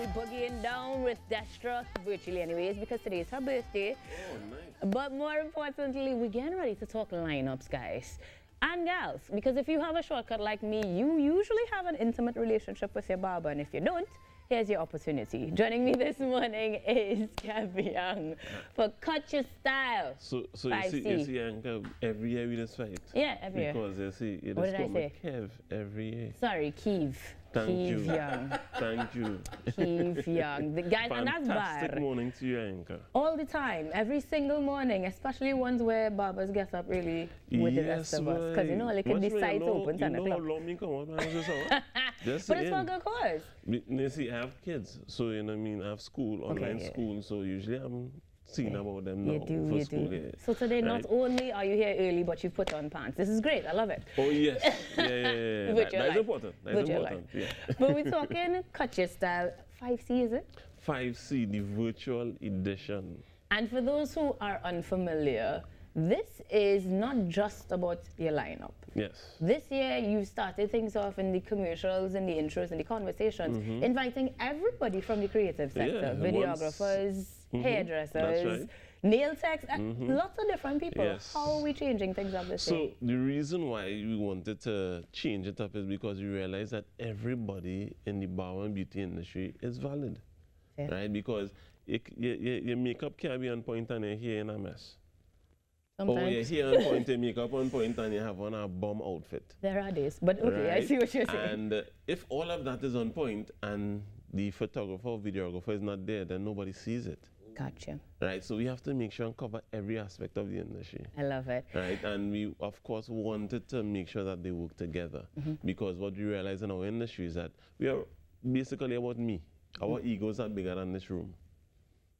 we boogieing down with Destra, virtually anyways, because today is her birthday. Oh, nice. But more importantly, we're getting ready to talk lineups, guys. And girls, because if you have a shortcut like me, you usually have an intimate relationship with your barber, and if you don't, here's your opportunity. Joining me this morning is Gabby Young for Cut Your Style. So, so you see, you see every year we just fight. Yeah, every because year. Because you see, you what did I say? Kev every year. Sorry, Kiev. Thank He's you. young. Thank you. He's young. The guys, and that's bad. Fantastic morning to you, Anka. All the time, every single morning, especially ones where barbers get up really with yes, the rest of us. Because you know, like, can decide to open 10 o'clock. come just but it's for a good cause. You see, I have kids, so you know, I mean, I have school, online okay, yeah. school, so usually I'm seen yeah. about them now you do, you school, Do. Yeah. So today, right. not only are you here early, but you've put on pants. This is great. I love it. Oh, yes. Yeah, yeah, yeah. that, that's important. That's important. Yeah. but we're talking Kutcher style 5C, is it? 5C, the virtual edition. And for those who are unfamiliar, this is not just about your lineup. Yes. This year, you started things off in the commercials, in the intros, in the conversations, mm -hmm. inviting everybody from the creative sector, yeah, videographers, mm -hmm. hairdressers, right. nail techs, mm -hmm. lots of different people. Yes. How are we changing things up this so year? So the reason why we wanted to change it up is because we realized that everybody in the bar and beauty industry is valid, yeah. right? Because it, your, your, makeup can be on point and your hair in a mess. Sometimes. Oh yeah, here on Point Tamika, up on and you have on a bomb outfit. There are days, but okay, right? I see what you're saying. And uh, if all of that is on point and the photographer or videographer is not there, then nobody sees it. Gotcha. Right, so we have to make sure and cover every aspect of the industry. I love it. Right, and we of course wanted to make sure that they work together mm -hmm. because what we realize in our industry is that we are basically about me. Our mm -hmm. egos are bigger than this room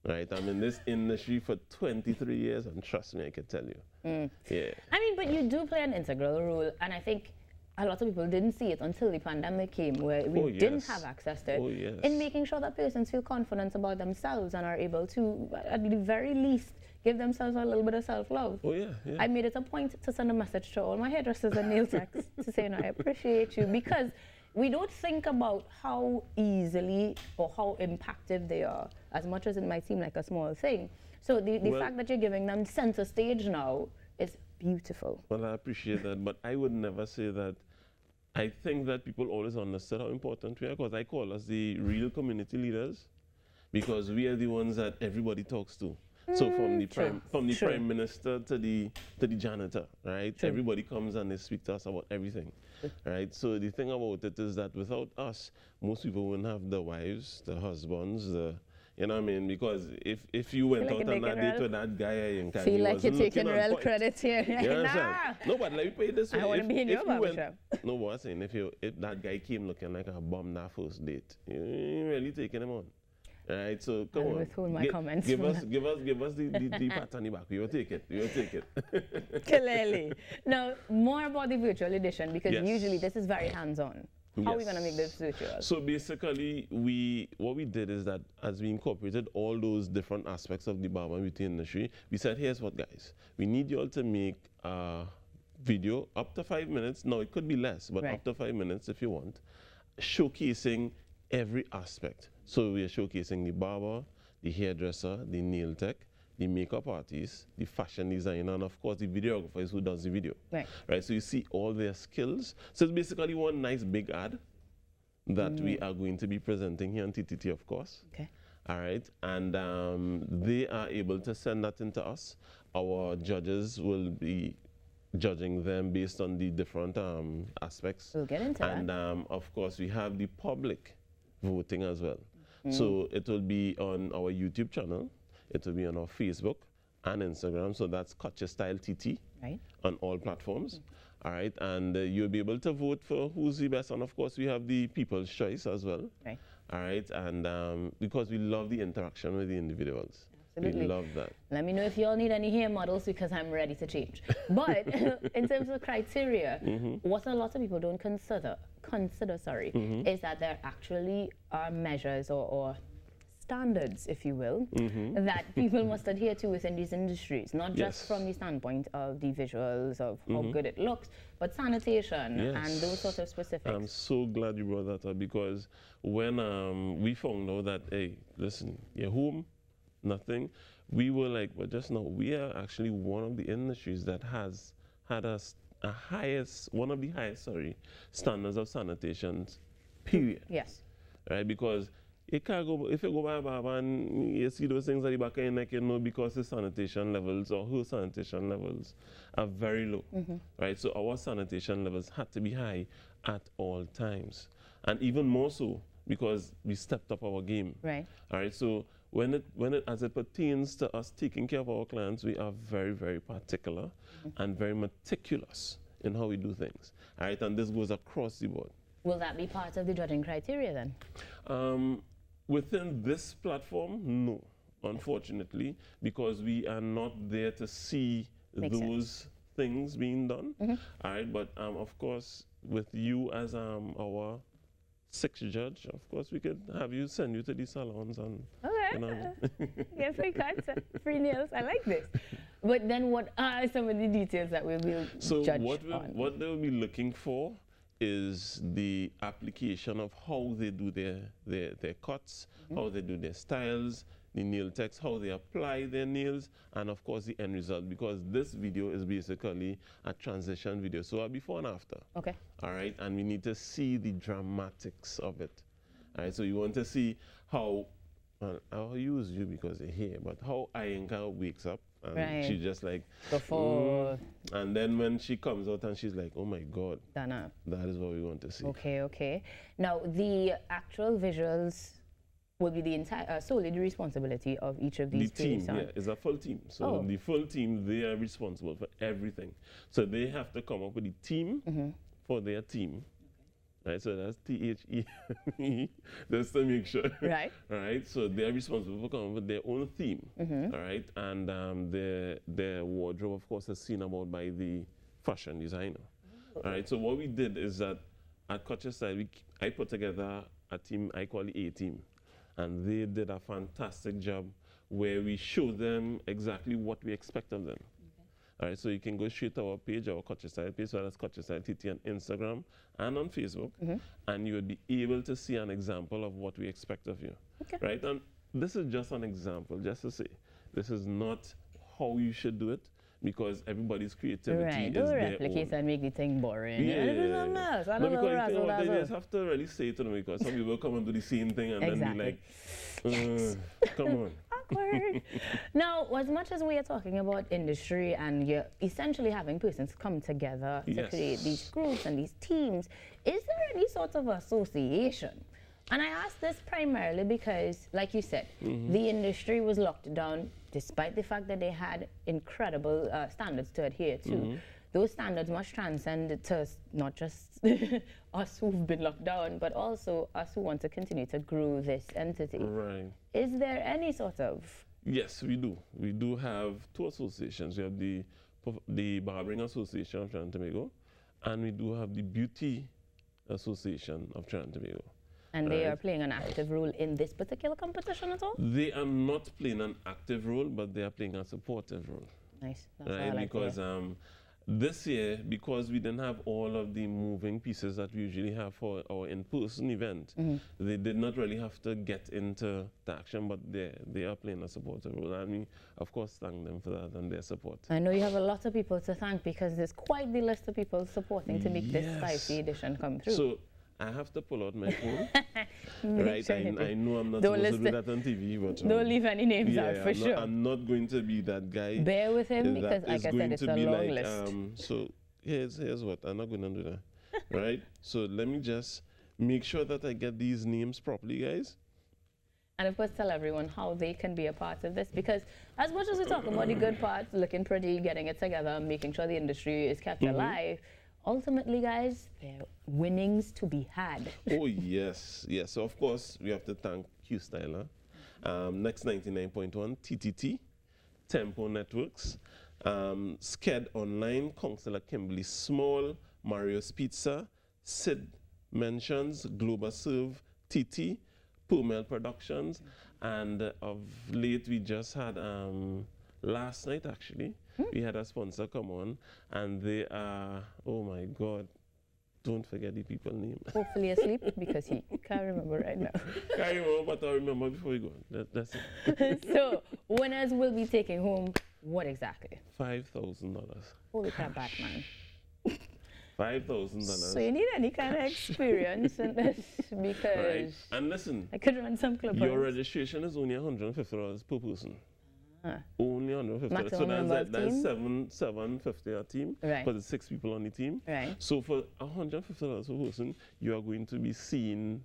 right? I'm in this industry for 23 years, and trust me, I can tell you. Mm. Yeah. I mean, but you do play an integral role, and I think a lot of people didn't see it until the pandemic came, where we oh, yes. didn't have access to it, oh, yes. in making sure that persons feel confident about themselves and are able to, at the very least, give themselves a little bit of self-love. Oh, yeah, yeah, I made it a point to send a message to all my hairdressers and nail techs to say, no, I appreciate you, because we don't think about how easily or how impactive they are, as much as it might seem like a small thing. So the, the well, fact that you're giving them center stage now is beautiful. Well, I appreciate that, but I would never say that. I think that people always understand how important we are, because I call us the real community leaders, because we are the ones that everybody talks to. So mm, from the prime from the prime minister to the to the janitor, right? Everybody comes and they speak to us about everything, right? So the thing about it is that without us, most people wouldn't have the wives, the husbands, the you know what I mean? Because if if you went like out on that date with that guy in eh, Kanye, feel like you're taking real point. credit here. Right you understand? Nah. No, but let me put it this way. I want to be in your Went, no, what I'm saying if you if that guy came looking like a bum that first date, you ain't really taking him on. All right, so come I'll on. Withhold my G comments. Give us, give us, give us the, the, the back. You'll take it. You'll take it. Clearly. Now, more about the virtual edition because yes. usually this is very hands-on. How yes. are we going to make this virtual? So basically, we what we did is that as we incorporated all those different aspects of the barber beauty industry, we said, here's what, guys. We need you all to make a video up to five minutes. No, it could be less, but right. up to five minutes if you want, showcasing every aspect so we are showcasing the barber, the hairdresser, the nail tech, the makeup artist, the fashion designer, and of course the videographer is who does the video. Right. Right. So you see all their skills. So it's basically one nice big ad that mm. we are going to be presenting here on TTT, of course. Okay. All right. And um, they are able to send that into us. Our judges will be judging them based on the different um, aspects. We'll get into and, that. And um, of course, we have the public voting as well. So mm. it will be on our YouTube channel, it will be on our Facebook and Instagram. So that's Culture Style TT right. on all platforms. Mm. All right, and uh, you'll be able to vote for who's the best, and of course we have the people's choice as well. Right. All right, and um, because we love the interaction with the individuals. Absolutely. We love that. Let me know if you all need any hair models because I'm ready to change. But in terms of criteria, mm -hmm. what a lot of people don't consider consider, sorry, mm -hmm. is that there actually are measures or, or standards, if you will, mm -hmm. that people must adhere to within these industries, not yes. just from the standpoint of the visuals, of mm -hmm. how mm-hmm. good it looks, but sanitation yes. and those sorts of specifics. I'm so glad you brought that up because when um, we found out that, hey, listen, you're home, nothing, we were like, well, just now, we are actually one of the industries that has had us a highest, one of the highest, sorry, standards of sanitation, period. Yes. Right, because you can't go, if you go by Baba and you see those things at the back of your neck, you know because the sanitation levels or her sanitation levels are very low, mm -hmm. right? So our sanitation levels had to be high at all times. And even more so because we stepped up our game. Right. All right, so when it, when it, as it pertains to us taking care of our clients, we are very, very particular mm -hmm. and very meticulous in how we do things. All right, and this goes across the board. Will that be part of the judging criteria then? Um, within this platform, no, unfortunately, because we are not there to see Makes those sense. things being done. Mm -hmm. All right, but um, of course, with you as um, our six judge, of course, we could have you send you to these salons and okay. you know. yeah, free cuts, free nails. I like this. But then, what are some of the details that we will so judge what on? what they'll be looking for is the application of how they do their their, their cuts, mm -hmm. how mm-hmm. they do their styles, the nail text, how they apply their nails, and of course the end result, because this video is basically a transition video. So a before and after. Okay. All right, and we need to see the dramatics of it. All right, so you want to see how, well, I'll use you because you're here, but how Ayenka wakes up and right. just like before mm. and then when she comes out and she's like oh my god Dana. that is what we want to see okay okay now the actual visuals will be the entire uh, solely the responsibility of each of these. The team, yeah, it's a full team. So oh. the full team, they are responsible for everything. So they have to come up with a team mm -hmm. for their team. Right, so that's T H E, just to make sure. Right. Right. so they're responsible for coming up with their own theme. Mm -hmm. All right, and um, their their wardrobe, of course, is seen about by the fashion designer. Okay. All right, so what we did is that at Cochester, we I put together a team I call it A team. And they did a fantastic job where we show them exactly what we expect of them. Okay. All right, so you can go shoot our page, our Culture Society page, so that's Culture site TT on Instagram and on Facebook, mm -hmm. and you will be able to see an example of what we expect of you. Okay. Right, and this is just an example, just to say, this is not how you should do it, because everybody's creativity right. Don't is their replicate own. and make the thing boring. Yeah, yeah, yeah. something else. I don't know because know, just have to really say it to them because some people come and do the same thing and exactly. then be like, uh, come on. Awkward. now, as much as we are talking about industry and you're essentially having persons come together yes. to create these groups and these teams, is there any sort of association? And I ask this primarily because, like you said, mm-hmm. the industry was locked down despite the fact that they had incredible uh, standards to adhere to. Mm-hmm. Those standards must transcend to not just us who've been locked down, but also us who want to continue to grow this entity. Right. Is there any sort of. Yes, we do. We do have two associations. We have the, the Barbering Association of Trinidad and Tobago, and we do have the Beauty Association of Trinidad and Tobago and right. they are playing an active role in this particular competition at all? They are not playing an active role, but they are playing a supportive role. Nice. That's right? Like because um, this year, because we didn't have all of the moving pieces that we usually have for our in-person event, mm -hmm. they did not really have to get into the action, but they, they are playing a supportive role. And we, of course, thank them for that and their support. I know you have a lot of people to thank because there's quite the list of people supporting to make yes. this spicy edition come through. So I have to pull out my phone. right, sure I, I, know I'm not Don't supposed to do that on TV, but um, Don't leave any names yeah, out for I'm sure. Not, I'm not going to be that guy. Bear with him because, like I said, it's a long like, list. Um, so here's here's what I'm not going to do that, right? So let me just make sure that I get these names properly, guys. And of course, tell everyone how they can be a part of this because, as much as we talk about the good parts, looking pretty, getting it together, making sure the industry is kept mm -hmm. alive ultimately, guys, there are winnings to be had. oh, yes, yes. So, of course, we have to thank Q Styler, um, Next 99.1, TTT, Tempo Networks, um, SCED Online, Counselor Kimberly Small, Mario's Pizza, Sid Mentions, Global Serve, TT, Pumel Productions, and uh, of late we just had, um, last night actually, Hmm? We had a sponsor come on, and they are, oh my God, don't forget the people name. Hopefully asleep because he can't remember right now. can't remember, but I'll remember before we go. That, that's it. so winners will be taking home what exactly? Five thousand dollars. Holy crap, Batman. Five thousand dollars. So you need any kind of experience in this because. Right. And listen. I could run some club. Your registration is only hundred and fifty dollars per person. Only 150. so that's, that's seven, 750 a team. Right. Because it's six people on the team. Right. So for $150 per person, you are going to be seen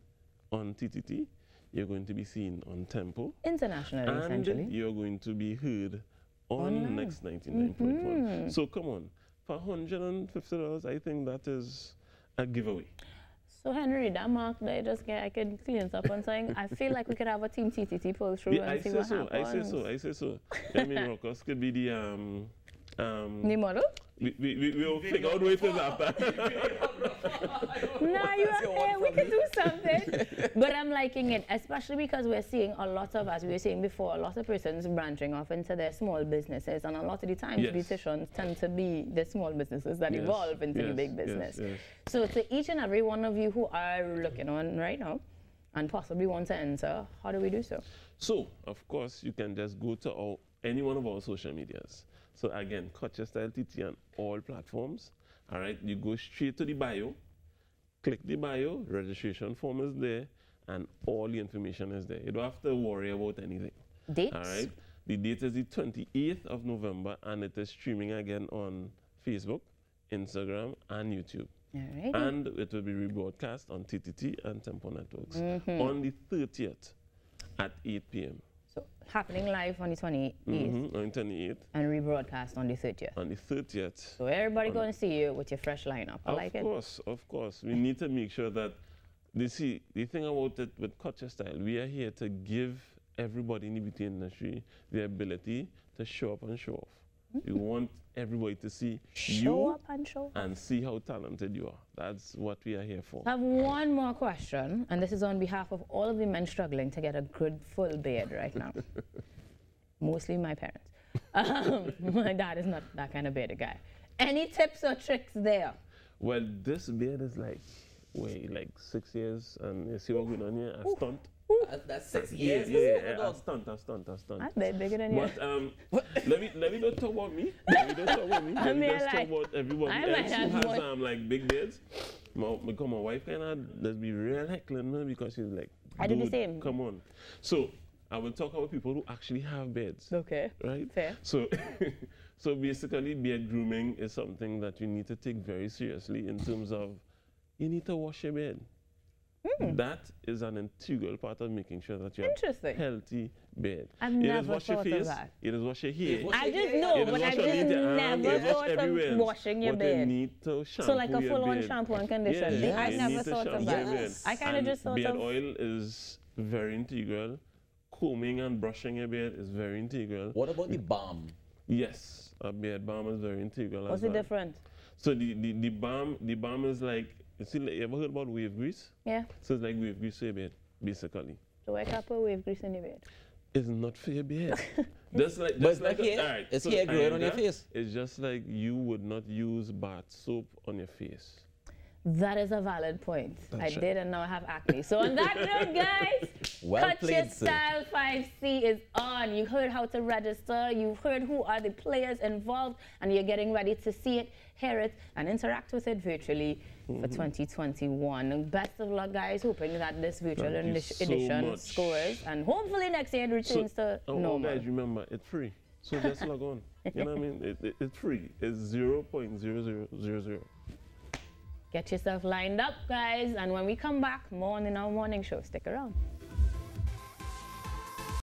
on TTT. You're going to be seen on Tempo. Internationally, and essentially. you're going to be heard on Online. Next 99.1. Mm -hmm. So come on. For $150, I think that is a giveaway. So Henry, that mark that I just get, I can clean up on saying I feel like we could have a team TTT pull through yeah, and I see what so, happens. I say so. I say so. I mean, Rocos could be the um um. New model. We we we will figure out ways to no, you We can do something. but I'm liking it, especially because we're seeing a lot of, as we were saying before, a lot of persons branching off into their small businesses. And a lot of the times, yes. beauticians tend to be the small businesses that yes. evolve into yes. the big business. So to each and every one of you who are looking on right now, and possibly want to enter, how do we do so? So, of course, you can just go to any one of our social medias. So again, Culture Style TT on all platforms. All right, you go straight to the bio, click the bio, registration form is there, and all the information is there. You don't have to worry about anything. Dates? All right. The date is the 28th of November, and it is streaming again on Facebook, Instagram, and YouTube. Alrighty. And it will be rebroadcast on TTT and Tempo Networks mm -hmm. on the 30th at 8 p.m. So happening live on the 28th. Mm-hmm, on 28th. And rebroadcast on the 30th. On the 30th. So everybody going to see you with your fresh lineup. I like it. Of course, of course. We need to make sure that, you see, the thing about it with Culture Style, we are here to give everybody in the beauty industry the ability to show up and show off. We want everybody to see Show you up and show up. and see how talented you are. That's what we are here for. I have one more question, and this is on behalf of all of the men struggling to get a good full beard right now. Mostly my parents. Um, my dad is not that kind of bearded guy. Any tips or tricks there? Well, this beard is like wait, like six years, and you see what going on here. I Ooh. stunt. that's six years. Yeah, yeah, yeah. Oh I stunt, I stunt, I stunt. That's bigger than you. But um, let me let me not talk about me. Let me not talk about me. Let me just talk about everyone I else who has um like big beards. My, because my wife kind of let's be real heckling me because she's like, I do the same. Come on. So I will talk about people who actually have beards. Okay. Right. Fair. So, so basically, beard grooming is something that you need to take very seriously in terms of you need to wash your bed. Mm. That is an integral part of making sure that you have a healthy bed. I've you never wash thought your face, of that. You just wash your hair. I just know, but I just never thought of washing your bed. You need to shampoo so like a full-on shampoo and conditioner. Yes. yes. I never thought of that. Yes. I kind of just thought beard of... oil is very integral. Combing and brushing your beard is very integral. What about the balm? Yes, a beard balm is very integral. What's it well. different? So the, the, the balm the balm is like you see, you ever heard about wave grease? Yeah. So it's like wave grease to your basically. So why can't put wave grease in your beard. It's not for your beard. just like, just like a, all right, it's so hair growing on your face. It's just like you would not use bath soap on your face. That is a valid point. That's I right. did, and now I have acne. So on that note, guys. Well Cut played, your style 5C is on. You heard how to register, you've heard who are the players involved, and you're getting ready to see it, hear it, and interact with it virtually mm -hmm. for mm-hmm. 2021. Best of luck, guys. Hoping that this virtual so edition scores, and hopefully next year it returns so, to oh, oh, normal. guys, remember, it's free. So just log on. You know what I mean? It, it, it's free. It's 0 0.0000. Get yourself lined up, guys. And when we come back, more on in our morning show. Stick around.